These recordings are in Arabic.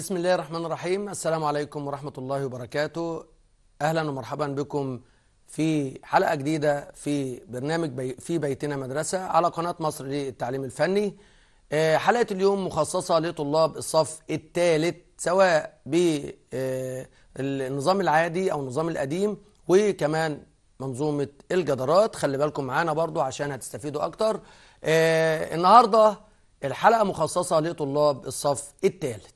بسم الله الرحمن الرحيم السلام عليكم ورحمة الله وبركاته أهلا ومرحبا بكم في حلقة جديدة في برنامج بي في بيتنا مدرسة على قناة مصر للتعليم الفني آه، حلقة اليوم مخصصة لطلاب الصف الثالث سواء بالنظام آه، العادي أو النظام القديم وكمان منظومة الجدارات خلي بالكم معانا برضو عشان هتستفيدوا أكتر آه، النهاردة الحلقة مخصصة لطلاب الصف الثالث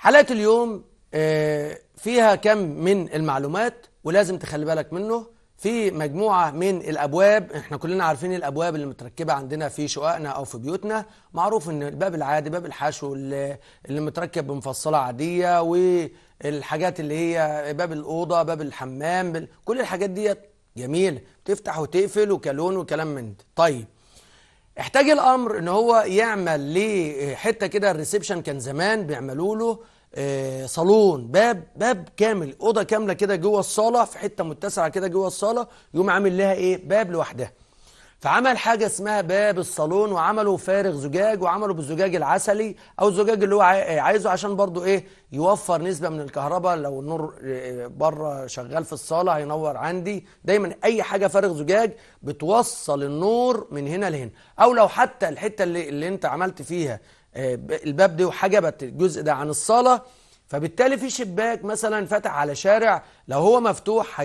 حلقة اليوم آه، فيها كم من المعلومات ولازم تخلي بالك منه في مجموعة من الأبواب احنا كلنا عارفين الأبواب اللي متركبة عندنا في شققنا أو في بيوتنا معروف ان الباب العادي باب الحشو اللي, متركب بمفصلة عادية والحاجات اللي هي باب الأوضة باب الحمام كل الحاجات ديت جميل تفتح وتقفل وكلون وكلام من ده طيب احتاج الامر ان هو يعمل ليه آه، حته كده الريسبشن كان زمان بيعملوا له آه، صالون باب باب كامل اوضه كامله كده جوه الصاله في حته متسعه كده جوه الصاله يقوم عامل لها ايه باب لوحدها فعمل حاجة اسمها باب الصالون وعملوا فارغ زجاج وعملوا بالزجاج العسلي أو الزجاج اللي هو آه، عايزه عشان برضو إيه يوفر نسبة من الكهرباء لو النور آه، بره شغال في الصالة هينور عندي دايما أي حاجة فارغ زجاج بتوصل النور من هنا لهنا أو لو حتى الحتة اللي, اللي أنت عملت فيها آه، الباب دي وحجبت الجزء ده عن الصالة فبالتالي في شباك مثلا فتح على شارع لو هو مفتوح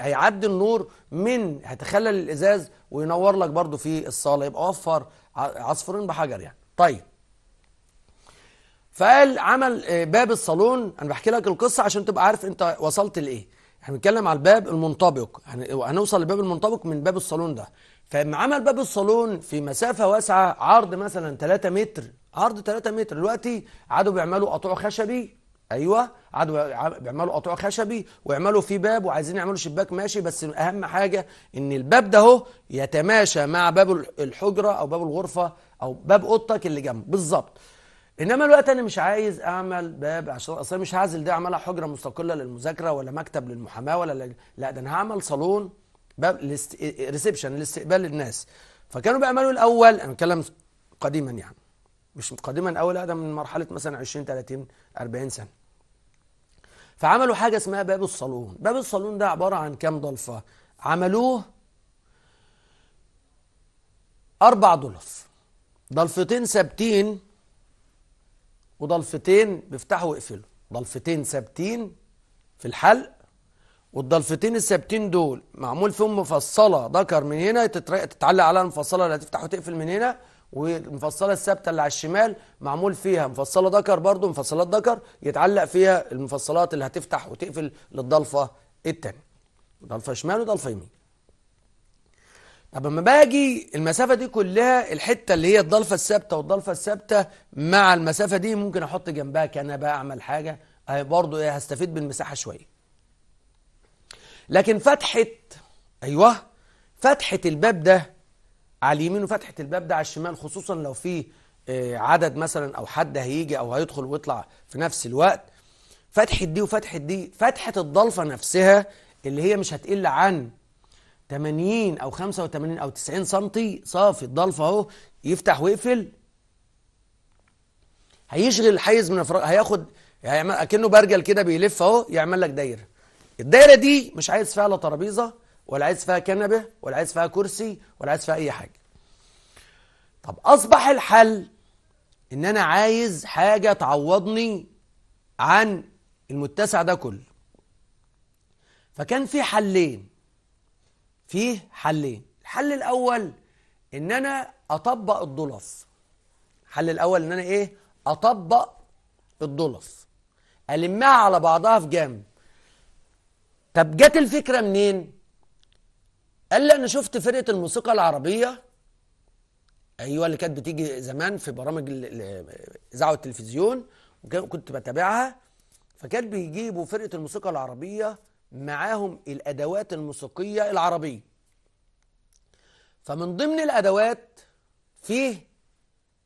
هيعدي النور من هتخلل الازاز وينور لك برضو في الصالة يبقى وفر عصفورين بحجر يعني طيب فقال عمل آه، باب الصالون انا بحكي لك القصه عشان تبقى عارف انت وصلت لايه احنا بنتكلم على الباب المنطبق يعني هنوصل للباب المنطبق من باب الصالون ده فعمل باب الصالون في مسافه واسعه عرض مثلا 3 متر عرض 3 متر دلوقتي قعدوا بيعملوا قطوع خشبي ايوه قعدوا بيعملوا قطوع خشبي ويعملوا فيه باب وعايزين يعملوا شباك ماشي بس اهم حاجه ان الباب ده اهو يتماشى مع باب الحجره او باب الغرفه او باب اوضتك اللي جنبه بالظبط انما الوقت انا مش عايز اعمل باب عشان اصلا مش هعزل ده اعملها حجره مستقله للمذاكره ولا مكتب للمحاماه ولا ل... لا ده انا هعمل صالون باب ريسبشن لاستقبال الناس فكانوا بيعملوا الاول انا بتكلم قديما يعني مش قادما او لا ده من مرحله مثلا 20 30 40 سنه فعملوا حاجه اسمها باب الصالون باب الصالون ده عباره عن كام ضلفه عملوه اربع ضلف ضلفتين ثابتين وضلفتين بيفتحوا ويقفلوا ضلفتين ثابتين في الحلق والضلفتين الثابتين دول معمول فيهم مفصله ذكر من هنا تتعلق عليها المفصله اللي هتفتح وتقفل من هنا والمفصله الثابته اللي على الشمال معمول فيها مفصله ذكر برضو مفصلات ذكر يتعلق فيها المفصلات اللي هتفتح وتقفل للضلفه الثانيه ضلفه شمال وضلفه يمين طب لما باجي المسافه دي كلها الحته اللي هي الضلفه الثابته والضلفه الثابته مع المسافه دي ممكن احط جنبها كنبه اعمل حاجه برضو ايه هستفيد بالمساحه شويه لكن فتحه ايوه فتحه الباب ده على اليمين وفتحه الباب ده على الشمال خصوصا لو في آه، عدد مثلا او حد هيجي او هيدخل ويطلع في نفس الوقت فتحه دي وفتحه دي فتحه الضلفه نفسها اللي هي مش هتقل عن 80 او 85 او 90 سم صافي الضلفه اهو يفتح ويقفل هيشغل الحيز من الفراغ هياخد هيعمل اكنه برجل كده بيلف اهو يعمل لك دايره الدايره دي مش عايز فيها لا ترابيزه ولا عايز فيها كنبه ولا عايز فيها كرسي ولا عايز فيها اي حاجه طب اصبح الحل ان انا عايز حاجه تعوضني عن المتسع ده كله فكان في حلين فيه حلين الحل الاول ان انا اطبق الدولف الحل الاول ان انا ايه اطبق الدولف المها على بعضها في جنب طب جت الفكره منين قال لي انا شفت فرقه الموسيقى العربيه ايوه اللي كانت بتيجي زمان في برامج اذاعه التلفزيون وكنت بتابعها فكان بيجيبوا فرقه الموسيقى العربيه معاهم الادوات الموسيقيه العربيه فمن ضمن الادوات فيه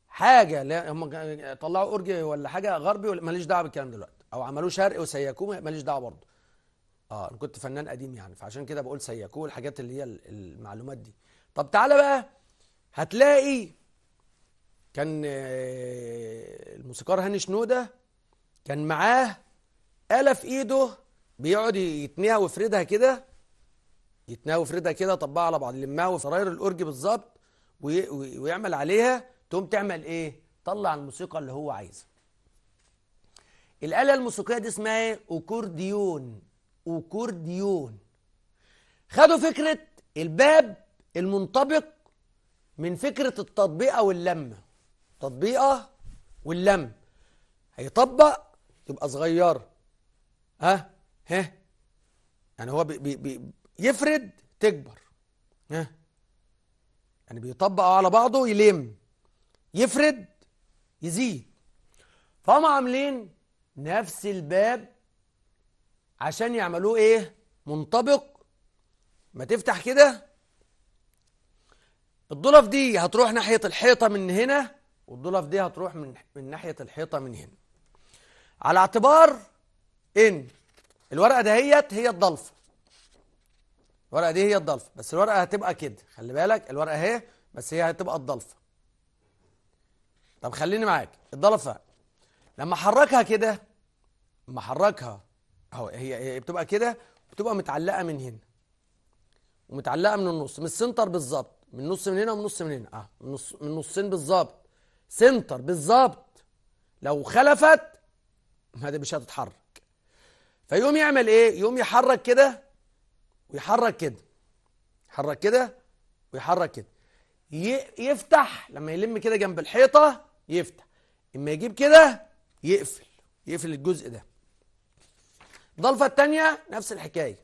حاجه لا هم طلعوا اورج ولا حاجه غربي ماليش دعوه بالكلام دلوقتي او عملوه شرقي وسيكوه ماليش دعوه برضه اه انا كنت فنان قديم يعني فعشان كده بقول سيكو الحاجات اللي هي المعلومات دي طب تعالى بقى هتلاقي كان آه، الموسيقار هاني شنوده كان معاه آلة في ايده بيقعد يتنيها ويفردها كده يتنيها ويفردها كده طبقها على بعض يلمها وسراير الاورج بالظبط ويعمل عليها تقوم تعمل ايه؟ طلع الموسيقى اللي هو عايزها. الآلة الموسيقية دي اسمها ايه؟ اكورديون وكورديون خدوا فكرة الباب المنطبق من فكرة التطبيقة واللمة تطبيقة واللم هيطبق تبقى صغيرة ها ها يعني هو بي بي بي يفرد تكبر ها يعني بيطبق على بعضه يلم يفرد يزيد فهم عاملين نفس الباب عشان يعملوه ايه منطبق ما تفتح كده الضلف دي هتروح ناحية الحيطة من هنا والضلف دي هتروح من من ناحية الحيطة من هنا على اعتبار ان الورقة دهيت هي الضلفة الورقة دي هي الضلفة بس الورقة هتبقى كده خلي بالك الورقة اهي بس هي هتبقى الضلفة طب خليني معاك الضلفة لما حركها كده لما حركها اهو هي هي بتبقى كده بتبقى متعلقه من هنا ومتعلقه من النص من السنتر بالظبط من نص من هنا ومن نص من هنا اه من نص من نصين بالظبط سنتر بالظبط لو خلفت دي مش هتتحرك فيقوم يعمل ايه يقوم يحرك كده ويحرك كده يحرك كده ويحرك كده يفتح لما يلم كده جنب الحيطه يفتح اما يجيب كده يقفل يقفل الجزء ده ضلفة التانية نفس الحكاية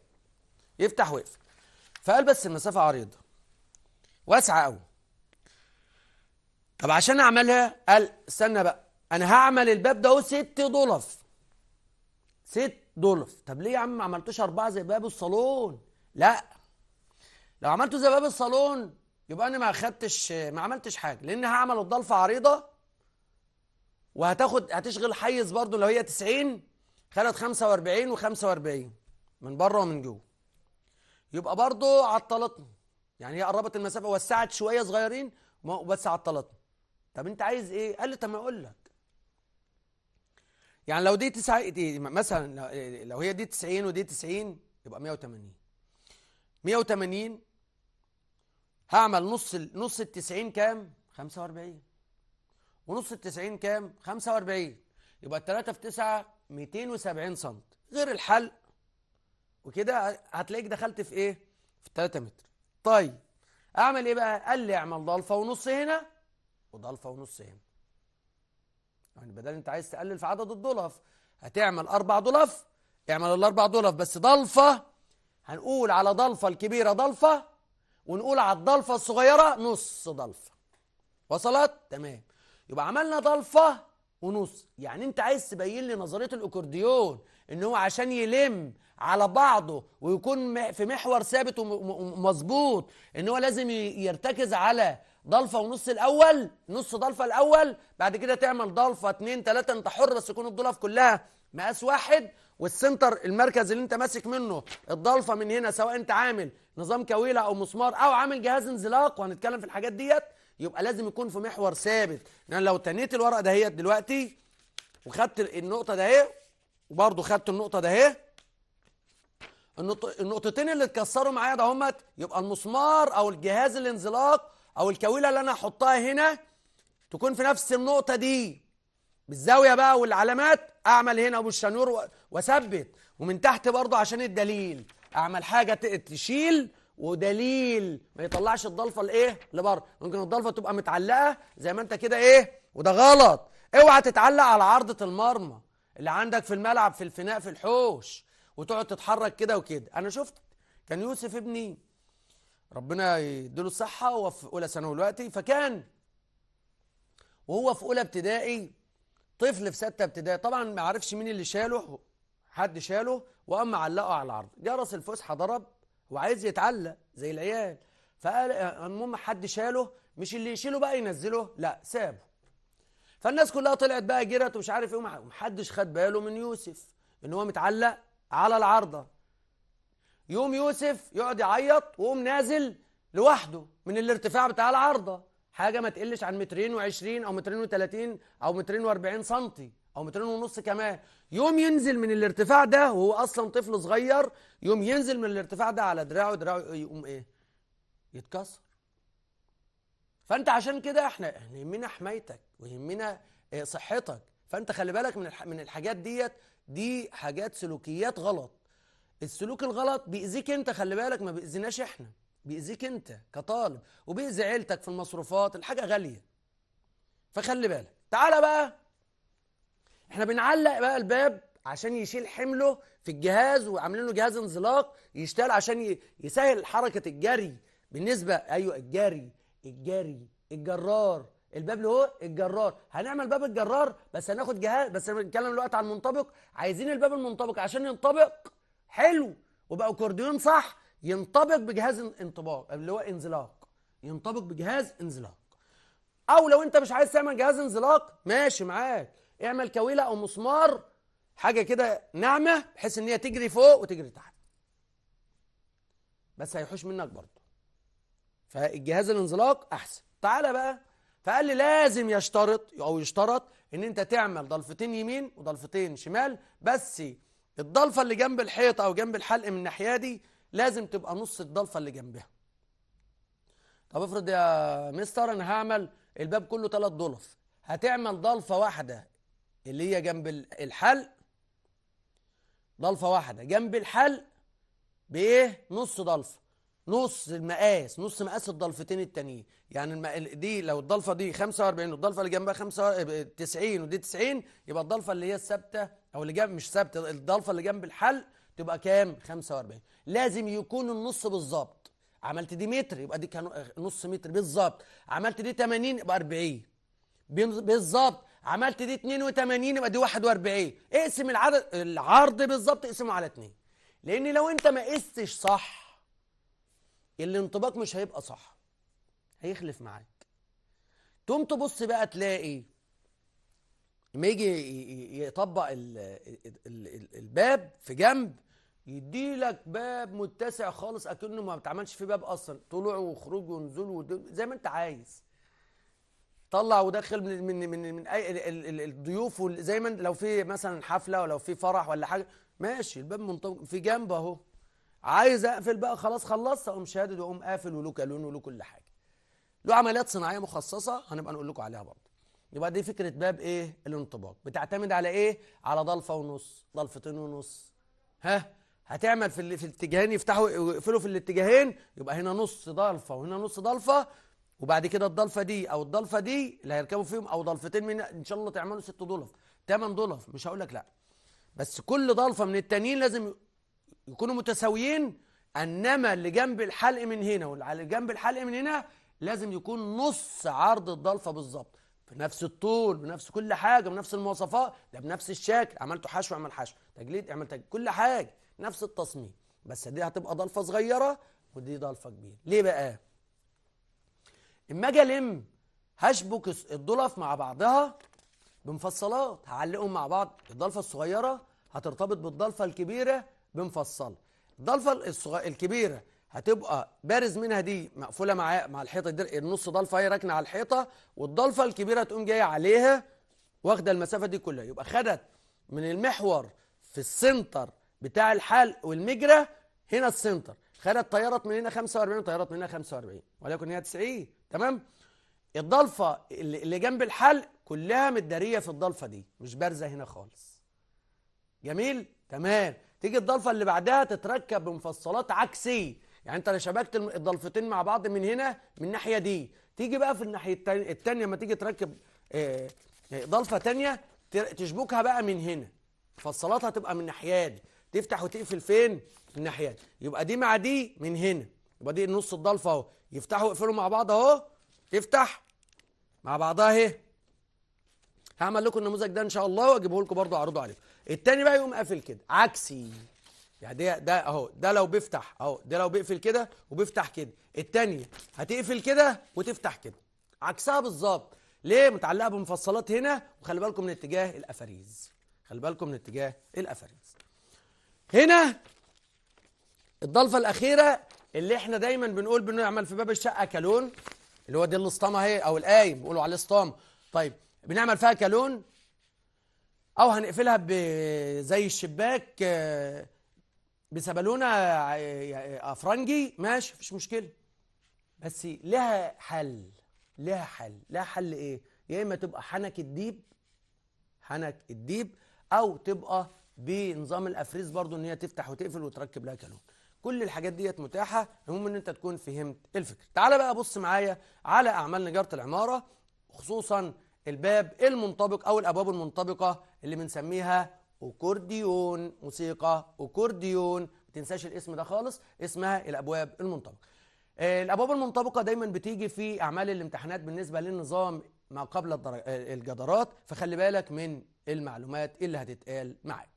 يفتح ويقفل فقال بس المسافة عريضة واسعة قوي طب عشان اعملها قال استنى بقى انا هعمل الباب ده ست ضلف ست ضلف طب ليه يا عم ما عملتوش اربعة زي باب الصالون لا لو عملته زي باب الصالون يبقى انا ما اخدتش ما عملتش حاجة لان هعمل الضلفة عريضة وهتاخد هتشغل حيز برضه لو هي 90 خدت 45 و45 من بره ومن جوه يبقى برضه عطلتنا يعني هي قربت المسافه وسعت شويه صغيرين بس عطلتنا طب انت عايز ايه قال لي طب ما اقول لك يعني لو دي تسعة مثلا لو هي دي 90 ودي 90 يبقى 180 180 هعمل نص نص ال 90 كام 45 ونص ال 90 كام 45 يبقى 3 في 9 270 سم غير الحلق وكده هتلاقيك دخلت في ايه في 3 متر طيب اعمل ايه بقى قال لي اعمل ضلفه ونص هنا وضلفه ونص هنا يعني بدل انت عايز تقلل في عدد الضلف هتعمل اربع ضلف اعمل الاربع ضلف بس ضلفه هنقول على ضلفه الكبيره ضلفه ونقول على الضلفه الصغيره نص ضلفه وصلت تمام يبقى عملنا ضلفه ونص يعني انت عايز تبين لي نظريه الاكورديون ان هو عشان يلم على بعضه ويكون في محور ثابت ومظبوط ان هو لازم يرتكز على ضلفه ونص الاول نص ضلفه الاول بعد كده تعمل ضلفه اتنين تلاته انت حر بس يكون الضلف كلها مقاس واحد والسنتر المركز اللي انت ماسك منه الضلفه من هنا سواء انت عامل نظام كويله او مسمار او عامل جهاز انزلاق وهنتكلم في الحاجات ديت يبقى لازم يكون في محور ثابت ان انا لو تنيت الورقه دهيت دلوقتي وخدت النقطه ده اهي وبرده خدت النقطه ده اهي النقطتين اللي اتكسروا معايا ده همت يبقى المسمار او الجهاز الانزلاق او الكويله اللي انا هحطها هنا تكون في نفس النقطه دي بالزاويه بقى والعلامات اعمل هنا الشنور واثبت ومن تحت برضه عشان الدليل اعمل حاجه تشيل ودليل ما يطلعش الضلفه لايه لبره ممكن الضلفه تبقى متعلقه زي ما انت كده ايه وده غلط اوعى تتعلق على عارضه المرمى اللي عندك في الملعب في الفناء في الحوش وتقعد تتحرك كده وكده انا شفت كان يوسف ابني ربنا يديله الصحه وهو في اولى ثانوي دلوقتي فكان وهو في اولى ابتدائي طفل في سته ابتدائي طبعا ما عرفش مين اللي شاله حد شاله وقام معلقه على العرض جرس الفسحه ضرب وعايز يتعلق زي العيال فقال المهم حد شاله مش اللي يشيله بقى ينزله لا سابه فالناس كلها طلعت بقى جرت ومش عارف ايه ومحدش خد باله من يوسف ان هو متعلق على العارضه يوم يوسف يقعد يعيط ويقوم نازل لوحده من الارتفاع بتاع العارضه حاجه ما تقلش عن مترين وعشرين او مترين وثلاثين او مترين واربعين سنتي او مترين ونص كمان يوم ينزل من الارتفاع ده وهو اصلا طفل صغير يوم ينزل من الارتفاع ده على دراعه دراعه يقوم ايه يتكسر فانت عشان كده احنا احنا يهمنا حمايتك ويهمنا آه، صحتك فانت خلي بالك من من الحاجات ديت دي حاجات سلوكيات غلط السلوك الغلط بيأذيك انت خلي بالك ما بيأذيناش احنا بيأذيك انت كطالب وبيأذي عيلتك في المصروفات الحاجة غالية فخلي بالك تعالى بقى احنا بنعلق بقى الباب عشان يشيل حمله في الجهاز وعاملين له جهاز انزلاق يشتغل عشان يسهل حركه الجري بالنسبه ايوه الجري الجري الجرار الباب اللي هو الجرار هنعمل باب الجرار بس هناخد جهاز بس بنتكلم دلوقتي عن المنطبق عايزين الباب المنطبق عشان ينطبق حلو وبقى اكورديون صح ينطبق بجهاز انطباق اللي هو انزلاق ينطبق بجهاز انزلاق او لو انت مش عايز تعمل جهاز انزلاق ماشي معاك اعمل كاويلة أو مسمار حاجة كده ناعمة بحيث إن هي تجري فوق وتجري تحت بس هيحوش منك برضه فالجهاز الانزلاق أحسن تعالى بقى فقال لي لازم يشترط أو يشترط إن أنت تعمل ضلفتين يمين وضلفتين شمال بس الضلفة اللي جنب الحيطه أو جنب الحلق من الناحية دي لازم تبقى نص الضلفة اللي جنبها طب افرض يا مستر انا هعمل الباب كله ثلاث ضلف هتعمل ضلفة واحدة اللي هي جنب الحلق ضلفة واحدة جنب الحلق بإيه؟ نص ضلفة نص المقاس نص مقاس الضلفتين التانيين يعني الم... دي لو الضلفة دي 45 والضلفة اللي جنبها 90 ودي 90 يبقى الضلفة اللي هي الثابتة أو اللي جنب مش ثابتة الضلفة اللي جنب الحلق تبقى كام؟ 45 لازم يكون النص بالظبط عملت دي متر يبقى دي كان نص متر بالظبط عملت دي 80 يبقى 40 بالظبط عملت دي 82 يبقى دي 41 اقسم العدد العرض بالظبط اقسمه على 2 لان لو انت ما قستش صح الانطباق مش هيبقى صح هيخلف معاك تقوم تبص بقى تلاقي لما يجي يطبق الباب في جنب يدي لك باب متسع خالص اكنه ما بتعملش فيه باب اصلا طلوع وخروج ونزول زي ما انت عايز طلع ودخل من من من, من اي الضيوف زي ما لو في مثلا حفله ولو في فرح ولا حاجه ماشي الباب منطلق في جنب اهو عايز اقفل بقى خلاص خلصت اقوم شادد واقوم قافل وله كالون وله كل حاجه له عمليات صناعيه مخصصه هنبقى نقول لكم عليها برضه يبقى دي فكره باب ايه الانطباق بتعتمد على ايه على ضلفه ونص ضلفتين ونص ها هتعمل في في الاتجاهين يفتحوا يقفلوا في الاتجاهين يبقى هنا نص ضلفه وهنا نص ضلفه وبعد كده الضلفه دي او الضلفه دي اللي هيركبوا فيهم او ضلفتين من ان شاء الله تعملوا 6 ضلف 8 ضلف مش هقول لك لا بس كل ضلفه من التانيين لازم يكونوا متساويين انما اللي جنب الحلق من هنا واللي جنب الحلق من هنا لازم يكون نص عرض الضلفه بالظبط بنفس الطول بنفس كل حاجه بنفس المواصفات ده بنفس الشكل عملته حشو اعمل حشو تجليد اعمل تجليد كل حاجه نفس التصميم بس دي هتبقى ضلفه صغيره ودي ضلفه كبيره ليه بقى اما اجي الم هشبك الضلف مع بعضها بمفصلات هعلقهم مع بعض الضلفه الصغيره هترتبط بالضلفه الكبيره بمفصله الضلفه الكبيره هتبقى بارز منها دي مقفوله مع مع الحيطه دي النص ضلفه هي راكنه على الحيطه والضلفه الكبيره تقوم جايه عليها واخده المسافه دي كلها يبقى خدت من المحور في السنتر بتاع الحلق والمجرى هنا السنتر خدت طيارات من هنا 45 طيارات من هنا 45 ولكن هي 90 تمام الضلفه اللي جنب الحلق كلها متداريه في الضلفه دي مش بارزه هنا خالص جميل تمام تيجي الضلفه اللي بعدها تتركب بمفصلات عكسيه يعني انت لو شبكت الضلفتين مع بعض من هنا من الناحيه دي تيجي بقى في الناحيه الثانيه لما تيجي تركب آه، آه، ضلفه ثانيه تشبكها بقى من هنا مفصلاتها تبقى من الناحيه دي تفتح وتقفل فين من الناحيه دي يبقى دي مع دي من هنا وبعدين نص الضلفه اهو يفتحوا ويقفلوا مع بعض اهو تفتح مع بعضها اهي هعمل لكم النموذج ده ان شاء الله واجيبه لكم برضه اعرضه عليكم التاني بقى يقوم قافل كده عكسي يعني ده ده اهو ده لو بيفتح اهو ده لو بيقفل كده وبيفتح كده التانية هتقفل كده وتفتح كده عكسها بالظبط ليه متعلقه بمفصلات هنا وخلي بالكم من اتجاه الافاريز خلي بالكم من اتجاه الافاريز هنا الضلفه الاخيره اللي احنا دايما بنقول بنعمل في باب الشقه كالون اللي هو دي الاسطامه اهي او القايم بيقولوا عليه اسطام طيب بنعمل فيها كالون او هنقفلها زي الشباك آه، بسبلونه افرنجي آه، آه، ماشي مفيش مشكله بس لها حل لها حل لها حل ايه يا اما تبقى حنك الديب حنك الديب او تبقى بنظام الافريز برضو ان هي تفتح وتقفل وتركب لها كالون كل الحاجات ديت متاحه المهم ان انت تكون فهمت الفكرة تعال بقى بص معايا على اعمال نجاره العماره خصوصا الباب المنطبق او الابواب المنطبقه اللي بنسميها اكورديون موسيقى اكورديون ما تنساش الاسم ده خالص اسمها الابواب المنطبقه آه، الابواب المنطبقه دايما بتيجي في اعمال الامتحانات بالنسبه للنظام ما قبل آه، الجدارات فخلي بالك من المعلومات اللي هتتقال معاك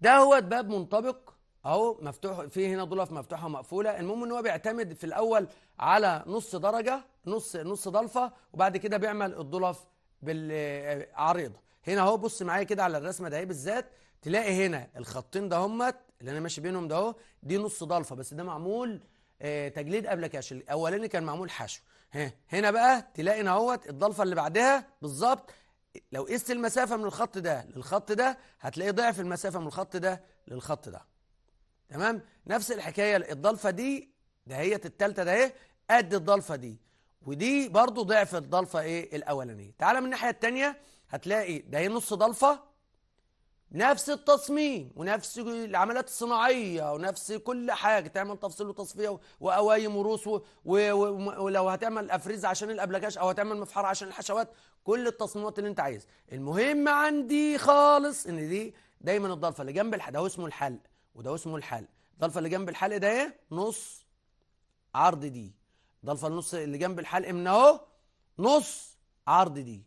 ده هو باب منطبق اهو مفتوح في هنا ضلف مفتوحه ومقفوله المهم ان هو بيعتمد في الاول على نص درجه نص نص ضلفه وبعد كده بيعمل الضلف بالعريضه هنا اهو بص معايا كده على الرسمه ده بالذات تلاقي هنا الخطين ده همت اللي انا ماشي بينهم ده اهو دي نص ضلفه بس ده معمول آه، تجليد قبل كاش الاولاني كان معمول حشو ها هنا بقى تلاقي اهوت الضلفه اللي بعدها بالظبط لو قست المسافه من الخط ده للخط ده هتلاقي ضعف المسافه من الخط ده للخط ده تمام نفس الحكايه الضلفه دي ده هي الثالثه ده ايه قد الضلفه دي ودي برضو ضعف الضلفه ايه الاولانيه تعال من الناحيه الثانيه هتلاقي ده هي ايه نص ضلفه نفس التصميم ونفس العمليات الصناعيه ونفس كل حاجه تعمل تفصيل وتصفيه وقوايم وروس و... و... ولو هتعمل افريز عشان الابلكاش او هتعمل مفحره عشان الحشوات كل التصميمات اللي انت عايزها المهم عندي خالص ان دي دايما الضلفه اللي جنب الحد اسمه الحلق وده اسمه الحلق الضلفه اللي جنب الحلق ده ايه نص عرض دي الضلفه النص اللي جنب الحلق من اهو نص عرض دي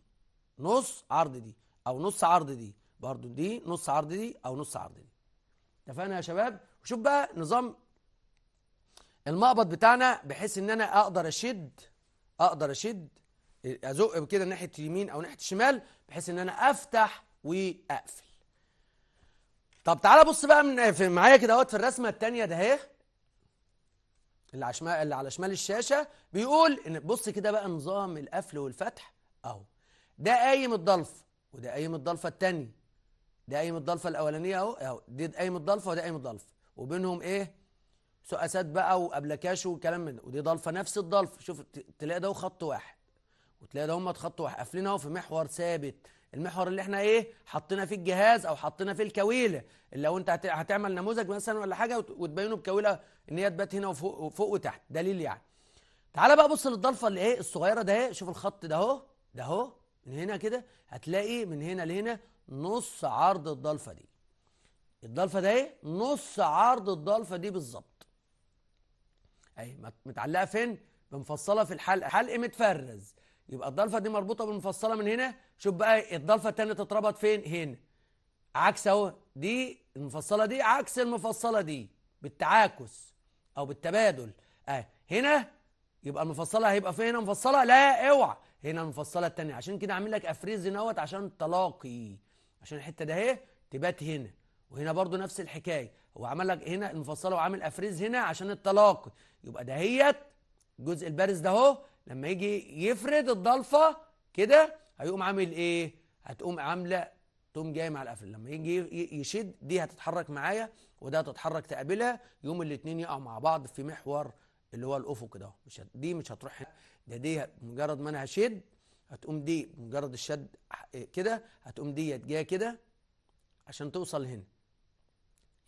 نص عرض دي او نص عرض دي برضو دي نص عرض دي او نص عرض دي اتفقنا يا شباب وشوف بقى نظام المقبض بتاعنا بحيث ان انا اقدر اشد اقدر اشد ازق كده ناحيه اليمين او ناحيه الشمال بحيث ان انا افتح واقفل طب تعالى بص بقى من في معايا كده اهوت في الرسمه الثانيه ده اهي اللي على شمال اللي على شمال الشاشه بيقول ان بص كده بقى نظام القفل والفتح اهو ده قايم الضلفه وده قايم الضلفه الثانيه ده قايم الضلفه الاولانيه اهو اهو دي قايم الضلفه وده قايم الضلفه وبينهم ايه سقاسات بقى وابلكاش وكلام من ده ودي ضلفه نفس الضلفه شوف تلاقي ده خط واحد وتلاقي ده هم خط واحد قافلين اهو في محور ثابت المحور اللي احنا ايه حطينا فيه الجهاز او حطينا فيه الكويله اللي لو انت هتعمل نموذج مثلا ولا حاجه وتبينه بكويله ان هي تبات هنا وفوق وفوق وتحت دليل يعني تعال بقى بص للضلفه اللي ايه الصغيره ده شوف الخط ده اهو ده اهو من هنا كده هتلاقي من هنا لهنا نص عرض الضلفه دي الضلفه ده ايه نص عرض الضلفه دي بالظبط اي متعلقه فين بنفصلها في الحلق حلق متفرز يبقى الضلفه دي مربوطه بالمفصله من هنا شوف بقى الضلفه الثانيه تتربط فين هنا عكس اهو دي المفصله دي عكس المفصله دي بالتعاكس او بالتبادل اه هنا يبقى المفصله هيبقى فين هنا مفصله لا اوعى هنا المفصله الثانيه عشان كده عامل لك افريز هنا عشان تلاقي عشان الحته ده اهي تبات هنا وهنا برضو نفس الحكايه هو عمل لك هنا المفصله وعامل افريز هنا عشان التلاقي يبقى دهيت الجزء البارز ده اهو لما يجي يفرد الضلفه كده هيقوم عامل ايه هتقوم عامله تقوم جاي مع القفل لما يجي يشد دي هتتحرك معايا وده هتتحرك تقابلها يوم الاثنين يقعوا مع بعض في محور اللي هو الافق ده مش دي مش هتروح هنا ده دي مجرد ما انا هشد هتقوم دي مجرد الشد كده هتقوم ديت جايه كده عشان توصل هنا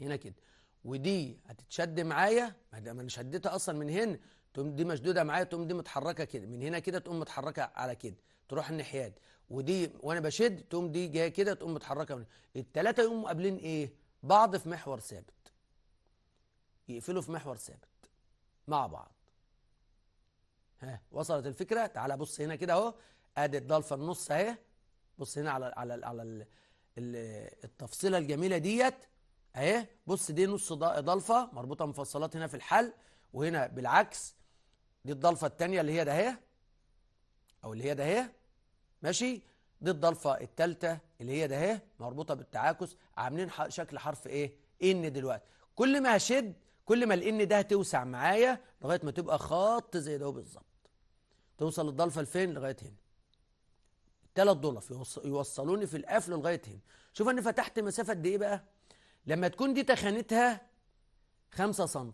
هنا كده ودي هتتشد معايا ما انا شديتها اصلا من هنا تقوم دي مشدوده معايا تقوم دي متحركه كده من هنا كده تقوم متحركه على كده تروح دي ودي وانا بشد تقوم دي جايه كده تقوم متحركه من الثلاثه يقوموا قابلين ايه بعض في محور ثابت يقفلوا في محور ثابت مع بعض ها وصلت الفكره تعالى بص هنا كده اهو ادي الضلفه النص اهي بص هنا على على على ال التفصيله الجميله ديت اهي بص دي نص ضلفه مربوطه مفصلات هنا في الحل وهنا بالعكس دي الضلفة التانية اللي هي ده هي أو اللي هي ده هي ماشي دي الضلفة التالتة اللي هي ده هي مربوطة بالتعاكس عاملين شكل حرف إيه؟ إن دلوقتي كل ما هشد كل ما الإن ده هتوسع معايا لغاية ما تبقى خط زي ده بالظبط توصل الضلفة لفين؟ لغاية هنا ثلاث ضلف يوصلوني في القفل لغاية هنا شوف أنا فتحت مسافة قد إيه بقى؟ لما تكون دي تخانتها 5 سم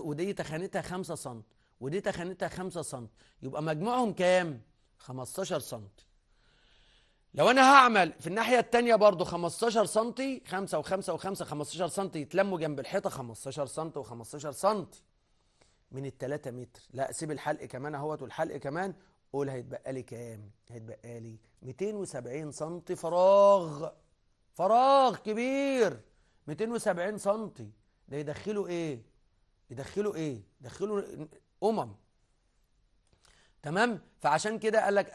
ودي تخانتها 5 سم ودي تخانتها 5 سم يبقى مجموعهم كام 15 سم لو انا هعمل في الناحيه الثانيه برضو 15 سم 5 و5 و5 15 سم يتلموا جنب الحيطه 15 سم و15 سم من ال 3 متر لا سيب الحلق كمان اهوت والحلق كمان قول هيتبقى لي كام هيتبقى لي 270 سم فراغ فراغ كبير 270 سم ده يدخله ايه يدخله ايه يدخله امم تمام فعشان كده قال لك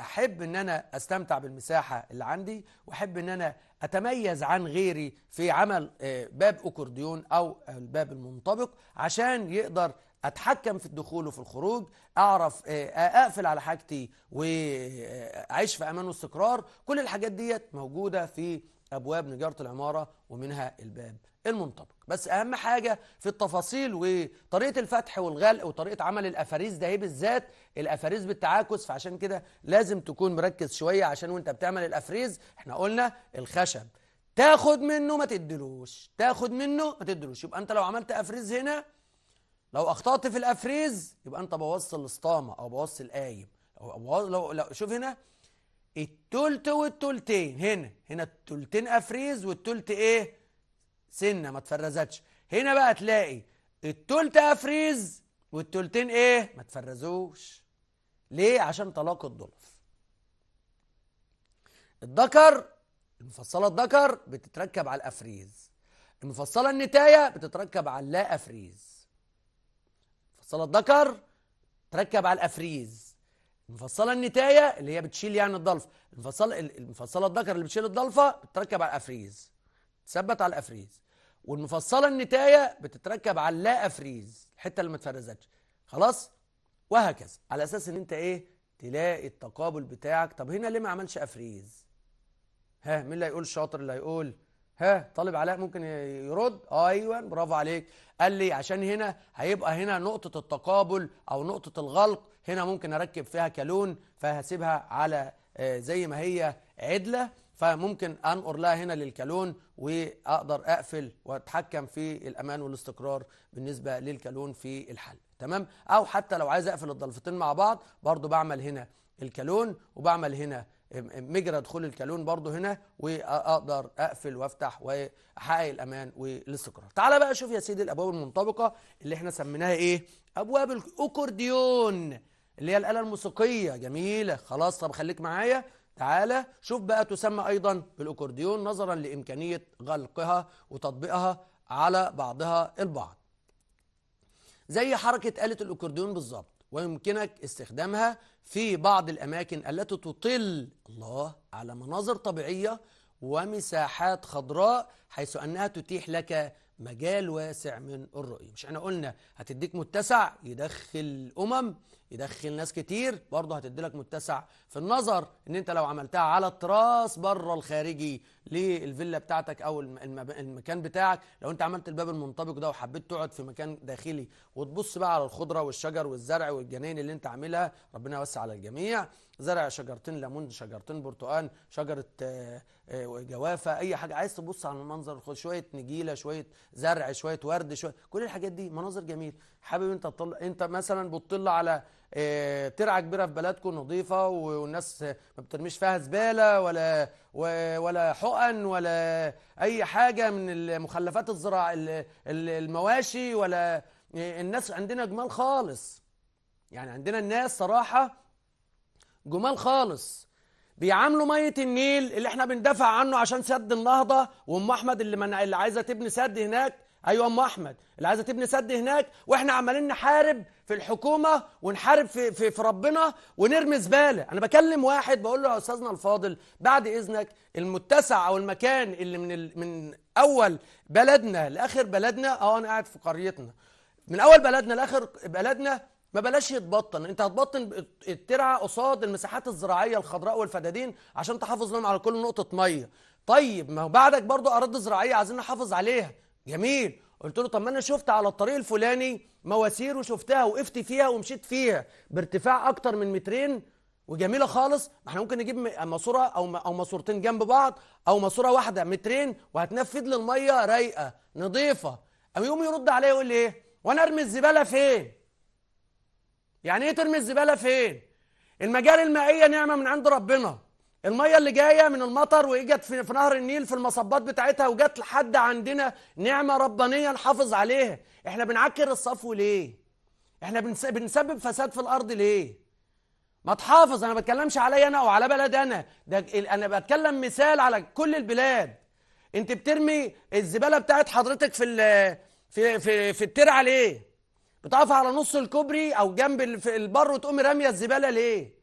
احب ان انا استمتع بالمساحه اللي عندي واحب ان انا اتميز عن غيري في عمل آه، باب اكورديون او الباب المنطبق عشان يقدر اتحكم في الدخول وفي الخروج اعرف آه، اقفل على حاجتي واعيش في امان واستقرار كل الحاجات ديت موجوده في أبواب نجارة العمارة ومنها الباب المنطبق بس أهم حاجة في التفاصيل وطريقة الفتح والغلق وطريقة عمل الأفاريز ده هي بالذات الأفاريز بالتعاكس فعشان كده لازم تكون مركز شوية عشان وانت بتعمل الأفريز احنا قلنا الخشب تاخد منه ما تدلوش تاخد منه ما تدلوش يبقى انت لو عملت أفريز هنا لو أخطأت في الأفريز يبقى انت بوصل الاسطامة أو بوصل القايم لو, لو, لو شوف هنا التلت والتلتين هنا هنا التلتين افريز والتلت ايه سنه ما تفرزتش هنا بقى تلاقي التلت افريز والتلتين ايه ما تفرزوش ليه عشان طلاق الضلف الذكر المفصله الذكر بتتركب على الافريز المفصله النتايه بتتركب على اللا افريز مفصله الذكر تركب على الافريز المفصله النتايه اللي هي بتشيل يعني الضلفه المفصله المفصله الذكر اللي بتشيل الضلفه بتتركب على الافريز تثبت على الافريز والمفصله النتايه بتتركب على اللا افريز الحته اللي ما اتفرزتش خلاص وهكذا على اساس ان انت ايه تلاقي التقابل بتاعك طب هنا ليه ما عملش افريز ها مين اللي هيقول شاطر اللي هيقول ها طالب علاء ممكن يرد ايوه برافو عليك قال لي عشان هنا هيبقى هنا نقطه التقابل او نقطه الغلق هنا ممكن اركب فيها كالون فهسيبها على آه، زي ما هي عدله فممكن انقر لها هنا للكالون واقدر اقفل واتحكم في الامان والاستقرار بالنسبه للكالون في الحل تمام او حتى لو عايز اقفل الضلفتين مع بعض برضو بعمل هنا الكالون وبعمل هنا آه، مجرى دخول الكالون برضو هنا واقدر اقفل وافتح واحقق الامان والاستقرار تعال بقى شوف يا سيدي الابواب المنطبقه اللي احنا سميناها ايه ابواب الاكورديون اللي هي الآلة الموسيقية جميلة خلاص طب خليك معايا تعالى شوف بقى تسمى أيضا بالأكورديون نظرا لإمكانية غلقها وتطبيقها على بعضها البعض زي حركة آلة الأكورديون بالظبط ويمكنك استخدامها في بعض الأماكن التي تطل الله على مناظر طبيعية ومساحات خضراء حيث أنها تتيح لك مجال واسع من الرؤية مش احنا قلنا هتديك متسع يدخل أمم يدخل ناس كتير برضه هتديلك متسع في النظر ان انت لو عملتها على التراس بره الخارجي للفيلا بتاعتك او المكان بتاعك لو انت عملت الباب المنطبق ده وحبيت تقعد في مكان داخلي وتبص بقى على الخضره والشجر والزرع والجناين اللي انت عاملها ربنا يوسع على الجميع زرع شجرتين ليمون شجرتين برتقال شجره آه، آه، جوافه اي حاجه عايز تبص على المنظر خد شويه نجيله شويه زرع شويه ورد شويه كل الحاجات دي مناظر جميله حابب انت تطلع انت مثلا بتطل على آه، ترعه كبيره في بلدكم نظيفه والناس ما بترميش فيها زباله ولا ولا حقن ولا اي حاجه من المخلفات الزراع المواشي ولا آه، الناس عندنا جمال خالص يعني عندنا الناس صراحه جمال خالص بيعاملوا ميه النيل اللي احنا بندافع عنه عشان سد النهضه وام احمد اللي من... اللي عايزه تبني سد هناك ايوه ام احمد اللي عايزه تبني سد هناك واحنا عمالين نحارب في الحكومه ونحارب في في, في ربنا ونرمي زباله انا بكلم واحد بقول له يا استاذنا الفاضل بعد اذنك المتسع او المكان اللي من ال... من اول بلدنا لاخر بلدنا اه انا قاعد في قريتنا من اول بلدنا لاخر بلدنا ما بلاش يتبطن انت هتبطن الترعه قصاد المساحات الزراعيه الخضراء والفدادين عشان تحافظ لهم على كل نقطه ميه طيب ما هو بعدك برضو اراضي زراعيه عايزين نحافظ عليها جميل قلت له طب ما انا شفت على الطريق الفلاني مواسير وشفتها وقفت فيها ومشيت فيها بارتفاع اكتر من مترين وجميله خالص ما احنا ممكن نجيب ماسوره او او ماسورتين جنب بعض او ماسوره واحده مترين وهتنفذ لي الميه رايقه نظيفه قام يقوم يرد عليا يقول لي ايه وانا ارمي الزباله فين يعني ايه ترمي الزباله فين المجاري المائيه نعمه من عند ربنا الميه اللي جايه من المطر واجت في, نهر النيل في المصبات بتاعتها وجت لحد عندنا نعمه ربانيه نحافظ عليها احنا بنعكر الصفو ليه احنا بنسبب فساد في الارض ليه ما تحافظ انا ما بتكلمش عليا انا او على بلد انا ده انا بتكلم مثال على كل البلاد انت بترمي الزباله بتاعت حضرتك في في في, في الترعه ليه بتقف على نص الكوبري او جنب البر وتقوم راميه الزباله ليه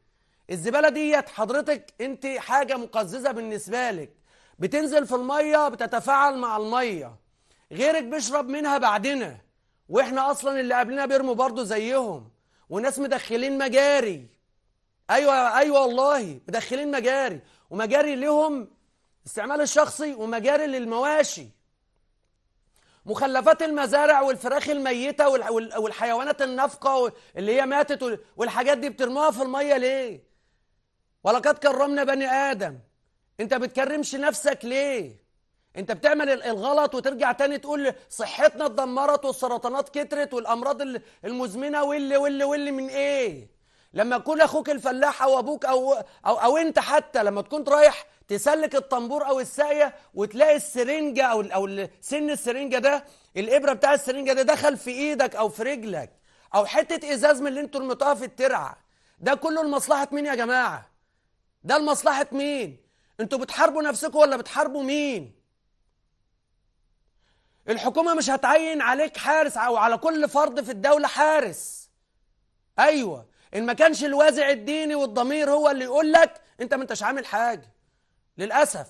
الزبالة ديت حضرتك انت حاجة مقززة بالنسبة لك بتنزل في المية بتتفاعل مع المية غيرك بيشرب منها بعدنا واحنا اصلا اللي قبلنا بيرموا برضه زيهم وناس مدخلين مجاري ايوه ايوه والله مدخلين مجاري ومجاري لهم استعمال الشخصي ومجاري للمواشي مخلفات المزارع والفراخ الميتة والحيوانات النافقة اللي هي ماتت والحاجات دي بترموها في المية ليه؟ ولقد كرمنا بني آدم أنت بتكرمش نفسك ليه؟ أنت بتعمل الغلط وترجع تاني تقول صحتنا اتدمرت والسرطانات كترت والأمراض المزمنة واللي واللي واللي من إيه؟ لما يكون اخوك الفلاح او ابوك او او او انت حتى لما تكون رايح تسلك الطنبور او الساقيه وتلاقي السرنجه او او سن السرنجه ده الابره بتاع السرنجه ده دخل في ايدك او في رجلك او حته ازاز من اللي انتوا رميتوها في الترعه ده كله لمصلحه مين يا جماعه؟ ده لمصلحة مين انتوا بتحاربوا نفسكم ولا بتحاربوا مين الحكومة مش هتعين عليك حارس او على كل فرد في الدولة حارس ايوه ان ما كانش الوازع الديني والضمير هو اللي يقول لك انت ما انتش عامل حاجة للأسف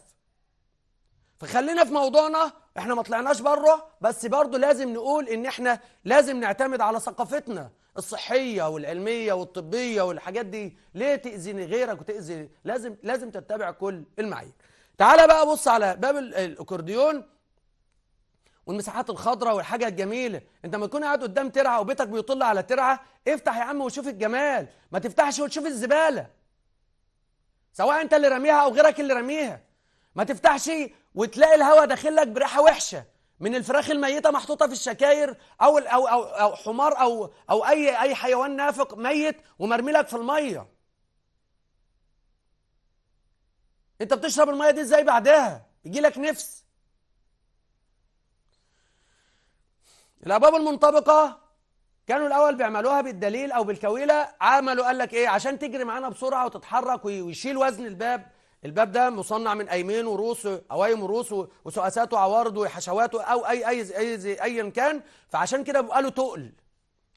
فخلينا في موضوعنا احنا ما طلعناش بره بس برضه لازم نقول ان احنا لازم نعتمد على ثقافتنا الصحيه والعلميه والطبيه والحاجات دي ليه تاذي غيرك وتاذي لازم لازم تتبع كل المعايير تعالى بقى بص على باب الاكورديون والمساحات الخضراء والحاجه الجميله انت لما تكون قاعد قدام ترعه وبيتك بيطل على ترعه افتح يا عم وشوف الجمال ما تفتحش وتشوف الزباله سواء انت اللي راميها او غيرك اللي راميها ما تفتحش وتلاقي الهواء داخل لك بريحه وحشه من الفراخ الميتة محطوطة في الشكاير أو أو أو, أو حمار أو أو أي أي حيوان نافق ميت ومرميلك في المية. أنت بتشرب المية دي إزاي بعدها؟ يجيلك نفس. الأبواب المنطبقة كانوا الأول بيعملوها بالدليل أو بالكويلة عملوا قال لك إيه عشان تجري معانا بسرعة وتتحرك ويشيل وزن الباب الباب ده مصنع من ايمين وروس اوايم وروس وسؤاسات وعوارض وحشوات او اي اي اي ايا كان فعشان كده بيبقى له تقل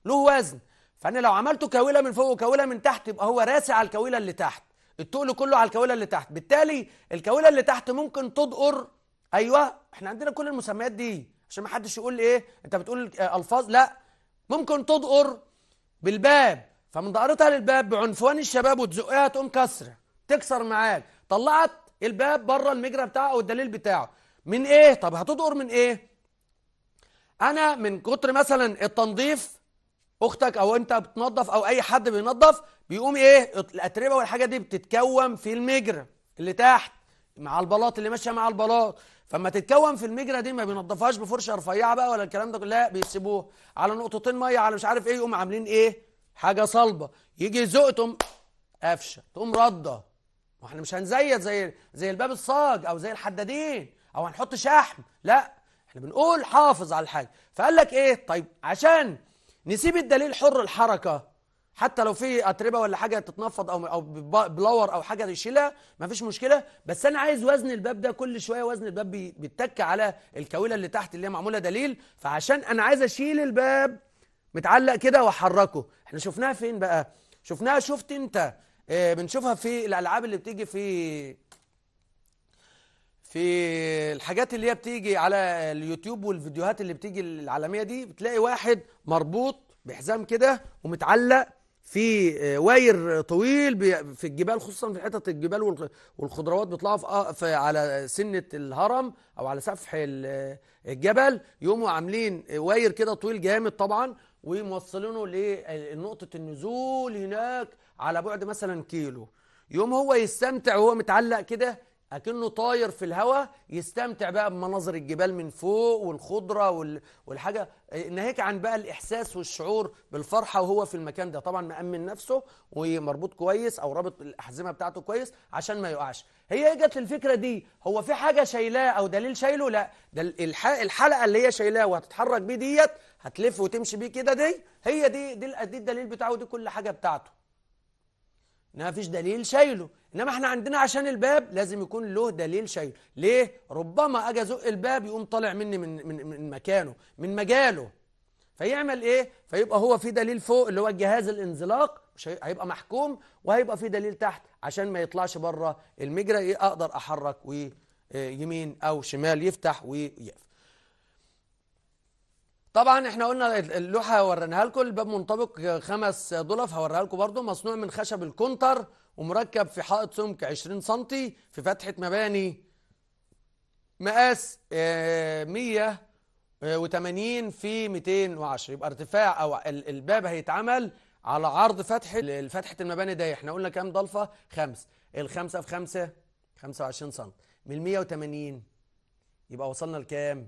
له وزن فانا لو عملته كاوله من فوق وكاوله من تحت يبقى هو راسي على الكاوله اللي تحت التقل كله على الكاوله اللي تحت بالتالي الكاوله اللي تحت ممكن تدقر ايوه احنا عندنا كل المسميات دي عشان ما حدش يقول ايه انت بتقول آه، الفاظ لا ممكن تدقر بالباب فمن دقرتها للباب بعنفوان الشباب وتزقها تقوم كسره تكسر معاك طلعت الباب بره المجرى بتاعه او الدليل بتاعه من ايه طب هتدقر من ايه انا من كتر مثلا التنظيف اختك او انت بتنظف او اي حد بينظف بيقوم ايه الاتربه والحاجه دي بتتكون في المجرى اللي تحت مع البلاط اللي ماشيه مع البلاط فما تتكون في المجرى دي ما بينظفهاش بفرشه رفيعه بقى ولا الكلام ده كله لا بيسيبوه على نقطتين ميه على مش عارف ايه يقوم عاملين ايه حاجه صلبه يجي يزق تقوم قفشه تقوم رده ما احنا مش هنزيد زي زي الباب الصاج او زي الحدادين او هنحط شحم لا احنا بنقول حافظ على الحاجه فقال لك ايه طيب عشان نسيب الدليل حر الحركه حتى لو في اتربه ولا حاجه تتنفض او او بلور او حاجه يشيلها مفيش مشكله بس انا عايز وزن الباب ده كل شويه وزن الباب بيتك على الكاوله اللي تحت اللي هي معموله دليل فعشان انا عايز اشيل الباب متعلق كده واحركه احنا شفناها فين بقى شفناها شفت انت آه، بنشوفها في الالعاب اللي بتيجي في في الحاجات اللي هي بتيجي على اليوتيوب والفيديوهات اللي بتيجي العالميه دي بتلاقي واحد مربوط بحزام كده ومتعلق في آه، واير طويل في الجبال خصوصا في حتت الجبال والخضروات بيطلعوا آه، في على سنه الهرم او على سفح الجبل يقوموا عاملين واير كده طويل جامد طبعا وموصلينه لنقطه النزول هناك على بعد مثلا كيلو يوم هو يستمتع وهو متعلق كده اكنه طاير في الهواء يستمتع بقى بمناظر الجبال من فوق والخضره والحاجه ناهيك عن بقى الاحساس والشعور بالفرحه وهو في المكان ده طبعا مامن نفسه ومربوط كويس او رابط الاحزمه بتاعته كويس عشان ما يقعش هي جت الفكره دي هو في حاجه شايلاه او دليل شايله لا ده الحلقه اللي هي شايلاه وهتتحرك بيه ديت هتلف وتمشي بيه كده دي هي دي دي, دي الدليل بتاعه دي كل حاجه بتاعته انها فيش دليل شايله انما احنا عندنا عشان الباب لازم يكون له دليل شايله ليه ربما اجي ازق الباب يقوم طالع مني من من من مكانه من مجاله فيعمل ايه فيبقى هو في دليل فوق اللي هو جهاز الانزلاق مش هيبقى محكوم وهيبقى في دليل تحت عشان ما يطلعش بره المجرى ايه اقدر احرك ويمين او شمال يفتح ويقفل طبعا احنا قلنا اللوحه وريناها لكم الباب منطبق خمس ضلف هوريها لكم برده مصنوع من خشب الكونتر ومركب في حائط سمك 20 سم في فتحه مباني مقاس 180 آه، آه، في 210 يبقى ارتفاع او الباب هيتعمل على عرض فتحه فتحه المباني ده احنا قلنا كام ضلفه خمس الخمسه في خمسه 25 سم من 180 يبقى وصلنا لكام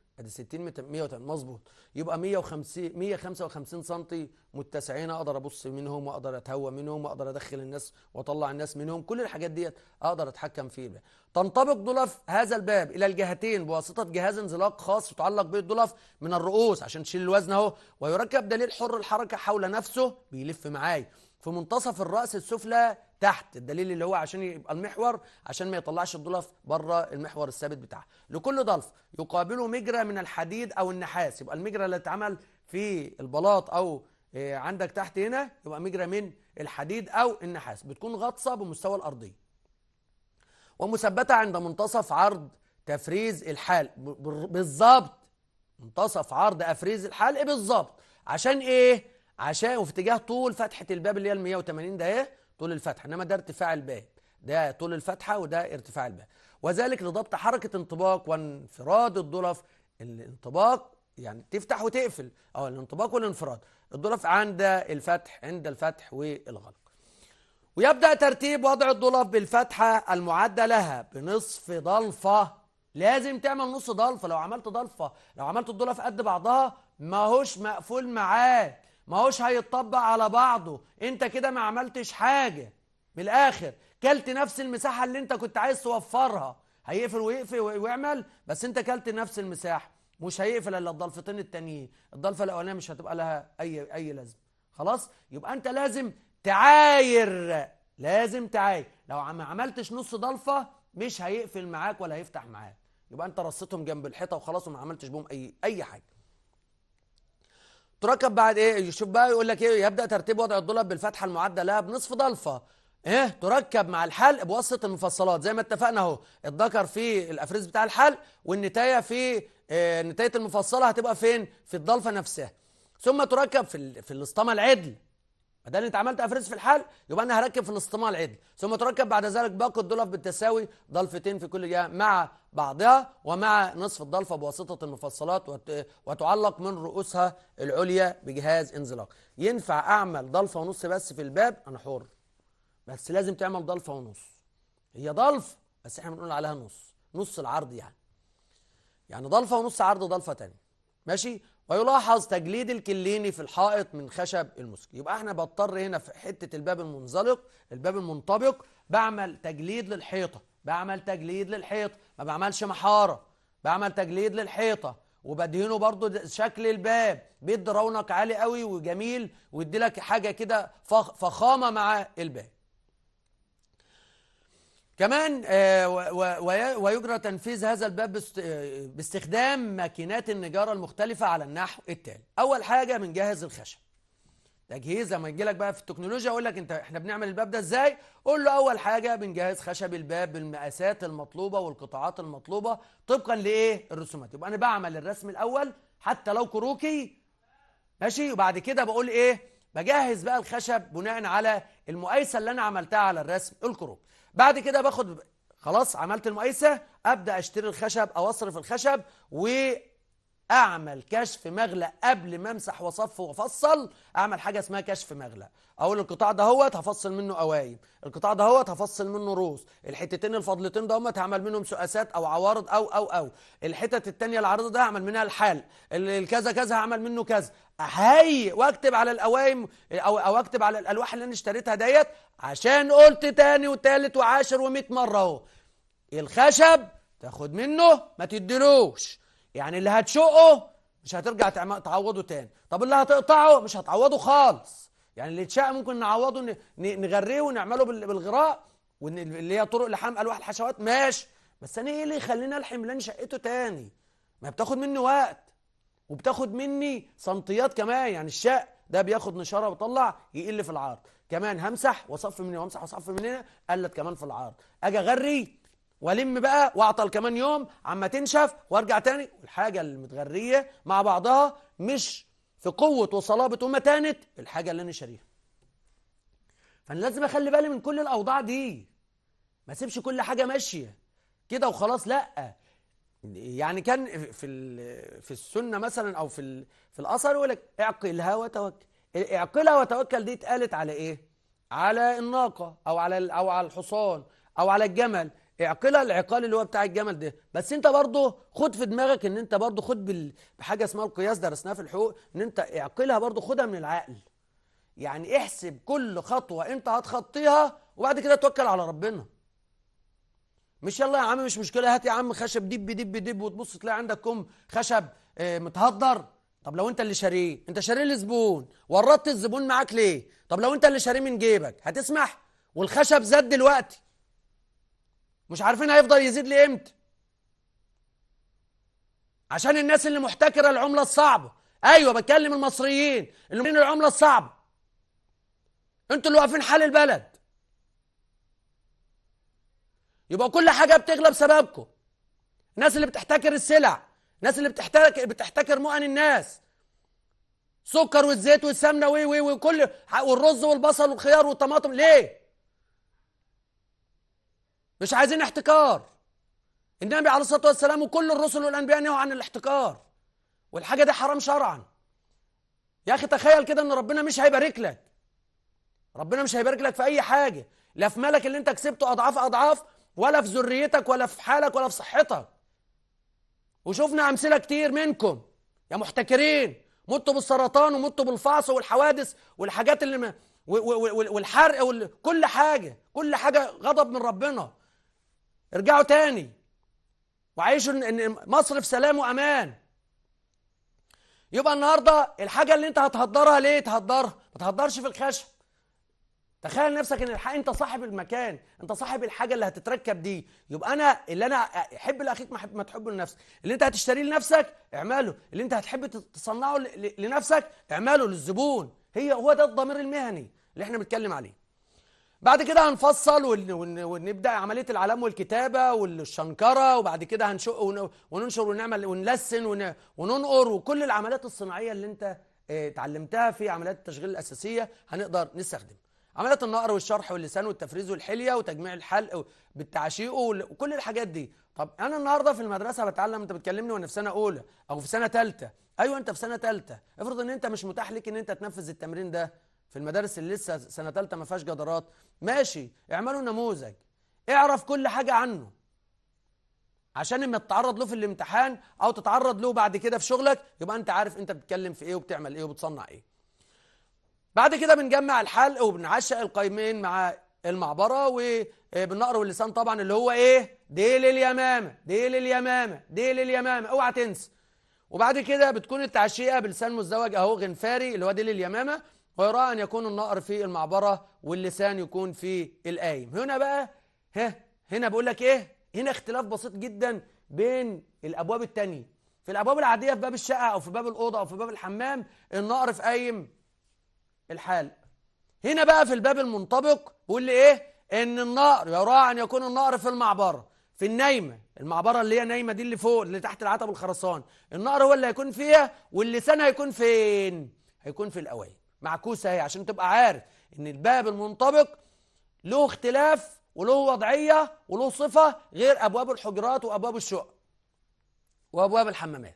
ادي 60 180 مظبوط يبقى 150 155 سم متسعين اقدر ابص منهم واقدر اتهوى منهم واقدر ادخل الناس واطلع الناس منهم كل الحاجات ديت اقدر اتحكم فيها تنطبق دولف هذا الباب الى الجهتين بواسطه جهاز انزلاق خاص يتعلق به الدولف من الرؤوس عشان تشيل الوزن اهو ويركب دليل حر الحركه حول نفسه بيلف معاي في منتصف الراس السفلى تحت الدليل اللي هو عشان يبقى المحور عشان ما يطلعش الضلف بره المحور الثابت بتاعها لكل ضلف يقابله مجرى من الحديد او النحاس يبقى المجرى اللي اتعمل في البلاط او آه، عندك تحت هنا يبقى مجرى من الحديد او النحاس بتكون غطسه بمستوى الارضيه ومثبته عند منتصف عرض تفريز الحال بالظبط منتصف عرض افريز الحال إيه بالظبط عشان ايه عشان وفي اتجاه طول فتحه الباب اللي هي ال 180 ده ايه طول الفتحه انما ده ارتفاع الباب ده طول الفتحه وده ارتفاع الباب وذلك لضبط حركه انطباق وانفراد الضلف الانطباق يعني تفتح وتقفل او الانطباق والانفراد الضلف عند الفتح عند الفتح والغلق ويبدا ترتيب وضع الضلف بالفتحه المعده لها بنصف ضلفه لازم تعمل نص ضلفه لو عملت ضلفه لو عملت الضلف قد بعضها ماهوش مقفول معاه ما هوش هيتطبق على بعضه انت كده ما عملتش حاجة من الآخر كلت نفس المساحة اللي انت كنت عايز توفرها هيقفل ويقفل ويعمل بس انت كلت نفس المساحة مش هيقفل الا الضلفتين التانيين الضلفة الأولانية مش هتبقى لها أي أي لازمة خلاص يبقى انت لازم تعاير لازم تعاير لو ما عملتش نص ضلفة مش هيقفل معاك ولا هيفتح معاك يبقى انت رصيتهم جنب الحيطة وخلاص وما عملتش بهم أي أي حاجة تركب بعد ايه شوف بقى يقول لك ايه يبدا ترتيب وضع الدولاب بالفتحه المعدله لها بنصف ضلفه ايه تركب مع الحلق بواسطه المفصلات زي ما اتفقنا اهو الذكر في الافريز بتاع الحلق والنتايه في آه نتايه المفصله هتبقى فين في الضلفه نفسها ثم تركب في في الاسطمه العدل ما دام انت عملت افريز في الحل يبقى انا هركب في الاصطماع العدل ثم تركب بعد ذلك باقي الضلف بالتساوي ضلفتين في كل جهه مع بعضها ومع نصف الضلفه بواسطه المفصلات وتعلق من رؤوسها العليا بجهاز انزلاق ينفع اعمل ضلفه ونص بس في الباب انا حر بس لازم تعمل ضلفه ونص هي ضلف بس احنا بنقول عليها نص نص العرض يعني يعني ضلفه ونص عرض ضلفه ثانيه ماشي فيلاحظ تجليد الكليني في الحائط من خشب المسك يبقى احنا بضطر هنا في حتة الباب المنزلق الباب المنطبق بعمل تجليد للحيطة بعمل تجليد للحيطة ما بعملش محارة بعمل تجليد للحيطة وبدهنه برضو شكل الباب بيدي رونق عالي قوي وجميل ويدي لك حاجة كده فخامة مع الباب كمان آه، ويجرى تنفيذ هذا الباب آه، باستخدام ماكينات النجارة المختلفة على النحو التالي أول حاجة بنجهز الخشب تجهيز لما يجي لك بقى في التكنولوجيا اقول لك انت احنا بنعمل الباب ده ازاي قول له اول حاجه بنجهز خشب الباب بالمقاسات المطلوبه والقطاعات المطلوبه طبقا لايه الرسومات يبقى انا بعمل الرسم الاول حتى لو كروكي ماشي وبعد كده بقول ايه بجهز بقى الخشب بناء على المقايسه اللي انا عملتها على الرسم الكروكي بعد كده باخد خلاص عملت المقايسه ابدا اشتري الخشب او اصرف الخشب و اعمل كشف مغلق قبل ما امسح واصف وافصل اعمل حاجه اسمها كشف مغلق اقول القطاع دهوت هفصل منه قوايم القطاع دهوت هفصل منه روس الحتتين الفضلتين دهوت هعمل منهم سؤاسات او عوارض او او او الحتت التانية العريضه ده هعمل منها الحال الكذا كذا هعمل منه كذا اهيئ واكتب على القوايم او او اكتب على الالواح اللي انا اشتريتها ديت عشان قلت تاني وتالت وعاشر و100 مره اهو الخشب تاخد منه ما تديلوش يعني اللي هتشقه مش هترجع تعوضه تاني طب اللي هتقطعه مش هتعوضه خالص يعني اللي اتشق ممكن نعوضه نغريه ونعمله بالغراء واللي هي طرق لحم الواح الحشوات ماشي بس انا ايه اللي يخلينا الحملان شقته تاني ما بتاخد مني وقت وبتاخد مني سنتيات كمان يعني الشق ده بياخد نشاره وطلع يقل في العرض كمان همسح واصفي من هنا وامسح واصفي من هنا قلت كمان في العرض اجي اغري والم بقى واعطل كمان يوم عما تنشف وارجع تاني الحاجه المتغريه مع بعضها مش في قوه وصلابه ومتانه الحاجه اللي انا شاريها فانا لازم اخلي بالي من كل الاوضاع دي ما اسيبش كل حاجه ماشيه كده وخلاص لا يعني كان في في السنه مثلا او في في الاثر يقول لك اعقلها وتوكل اعقلها وتوكل دي اتقالت على ايه على الناقه او على او على الحصان او على الجمل اعقلها العقال اللي هو بتاع الجمل ده بس انت برضه خد في دماغك ان انت برضه خد بحاجه اسمها القياس درسناها في الحقوق ان انت اعقلها برضه خدها من العقل يعني احسب كل خطوه انت هتخطيها وبعد كده توكل على ربنا مش يلا يا عم مش مشكله هات يا عم خشب دب دب دب وتبص تلاقي عندك كم خشب اه متهدر طب لو انت اللي شاريه انت شاريه لزبون ورطت الزبون معاك ليه طب لو انت اللي شاريه من جيبك هتسمح والخشب زاد دلوقتي مش عارفين هيفضل يزيد لامتى عشان الناس اللي محتكره العمله الصعبه ايوه بتكلم المصريين اللي محتكرين العمله الصعبه انتوا اللي واقفين حال البلد يبقى كل حاجه بتغلى بسببكم الناس اللي بتحتكر السلع الناس اللي بتحتكر بتحتكر مؤن الناس سكر والزيت والسمنه و و وكل والرز والبصل والخيار والطماطم ليه مش عايزين احتكار النبي عليه الصلاه والسلام وكل الرسل والانبياء نهوا عن الاحتكار والحاجه دي حرام شرعا يا اخي تخيل كده ان ربنا مش هيبارك لك ربنا مش هيبارك لك في اي حاجه لا في مالك اللي انت كسبته اضعاف اضعاف ولا في ذريتك ولا في حالك ولا في صحتك وشفنا امثله كتير منكم يا محتكرين متوا بالسرطان ومتوا بالفعص والحوادث والحاجات اللي ما والحرق وكل حاجه كل حاجه غضب من ربنا ارجعوا تاني وعيشوا ان مصر في سلام وامان يبقى النهارده الحاجه اللي انت هتهدرها ليه تهدرها ما تهدرش في الخشب تخيل نفسك ان الحق انت صاحب المكان انت صاحب الحاجه اللي هتتركب دي يبقى انا اللي انا حب لاخيك ما, ما تحبه لنفسك اللي انت هتشتريه لنفسك اعمله اللي انت هتحب تصنعه لنفسك اعمله للزبون هي هو ده الضمير المهني اللي احنا بنتكلم عليه بعد كده هنفصل ونبدا عمليه العلام والكتابه والشنكره وبعد كده هنشق وننشر ونعمل ونلسن وننقر وكل العمليات الصناعيه اللي انت آه، اتعلمتها في عمليات التشغيل الاساسيه هنقدر نستخدمها عمليات النقر والشرح واللسان والتفريز والحليه وتجميع الحلق بالتعشيق وكل الحاجات دي طب انا النهارده في المدرسه بتعلم انت بتكلمني وانا في سنه اولى او في سنه ثالثه ايوه انت في سنه ثالثه افرض ان انت مش متاح لك ان انت تنفذ التمرين ده في المدارس اللي لسه سنه ثالثه ما فيهاش جدارات ماشي اعملوا نموذج اعرف كل حاجه عنه عشان اما تتعرض له في الامتحان او تتعرض له بعد كده في شغلك يبقى انت عارف انت بتتكلم في ايه وبتعمل ايه وبتصنع ايه بعد كده بنجمع الحلق وبنعشق القايمين مع المعبره وبالنقر واللسان طبعا اللي هو ايه ديل اليمامه ديل اليمامه ديل اليمامه اوعى تنسى وبعد كده بتكون التعشيقه بلسان مزدوج اهو غنفاري اللي هو ديل اليمامه ويرى أن يكون النقر في المعبرة واللسان يكون في القايم هنا بقى ها هنا بقول لك إيه هنا اختلاف بسيط جدا بين الأبواب التانية في الأبواب العادية في باب الشقة أو في باب الأوضة أو في باب الحمام النقر في قايم الحال هنا بقى في الباب المنطبق بيقول لي إيه إن النقر يراعى أن يكون النقر في المعبرة في النايمة المعبرة اللي هي نايمة دي اللي فوق اللي تحت العتب الخرسان النقر هو اللي هيكون فيها واللسان هيكون فين هيكون في الأوائل معكوسة اهي عشان تبقى عارف ان الباب المنطبق له اختلاف وله وضعية وله صفة غير أبواب الحجرات وأبواب الشقق وأبواب الحمامات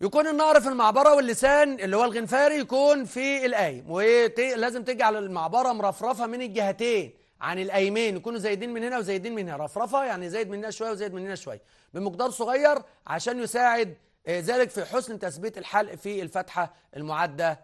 يكون النار في المعبرة واللسان اللي هو الغنفاري يكون في القايم ولازم تجعل المعبرة مرفرفة من الجهتين عن القايمين يكونوا زايدين من هنا وزايدين من هنا رفرفة يعني زايد من هنا شوية وزايد من هنا شوية بمقدار صغير عشان يساعد آه، ذلك في حسن تثبيت الحلق في الفتحة المعدة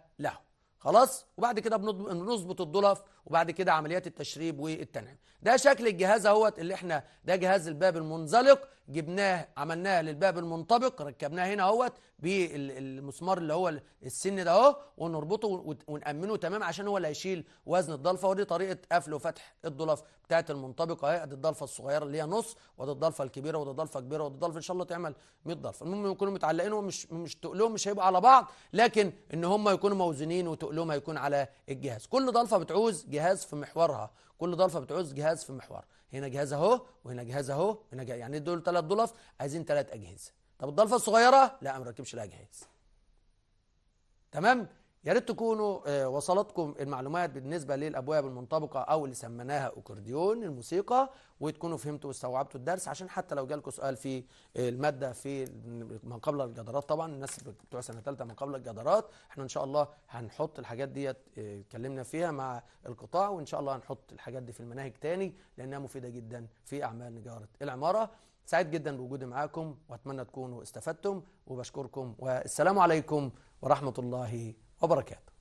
خلاص وبعد كده بنظبط الدولف وبعد كده عمليات التشريب والتنعيم ده شكل الجهاز اهوت اللي احنا ده جهاز الباب المنزلق جبناه عملناه للباب المنطبق ركبناه هنا اهوت بالمسمار اللي هو السن ده اهو ونربطه ونأمنه تمام عشان هو اللي هيشيل وزن الضلفه ودي طريقه قفل وفتح الضلف بتاعه المنطبقه اهي ادي الضلفه الصغيره اللي هي نص وادي الضلفه الكبيره وادي الضلفه الكبيره وادي الضلفه ان شاء الله تعمل 100 ضلفه المهم يكونوا متعلقين ومش مش تقلهم مش هيبقوا على بعض لكن ان هم يكونوا موزنين وتقلهم هيكون على الجهاز كل ضلفه بتعوز جهاز في محورها كل ضلفه بتعوز جهاز في محورها هنا جهاز اهو وهنا جهاز اهو هنا جهاز. يعني دول ثلاث ضلف عايزين ثلاث اجهزه طب الضلفه الصغيره لا ما ركبش لها جهاز تمام يا ريت تكونوا آه، وصلتكم المعلومات بالنسبه للابواب المنطبقه او اللي سميناها اكورديون الموسيقى وتكونوا فهمتوا واستوعبتوا الدرس عشان حتى لو جالكم سؤال في آه، الماده في ما قبل الجدارات طبعا الناس بتوع سنه ثالثه ما قبل الجدارات احنا ان شاء الله هنحط الحاجات دي آه، اتكلمنا فيها مع القطاع وان شاء الله هنحط الحاجات دي في المناهج تاني لانها مفيده جدا في اعمال نجاره العماره سعيد جدا بوجودي معاكم واتمنى تكونوا استفدتم وبشكركم والسلام عليكم ورحمه الله وبركاته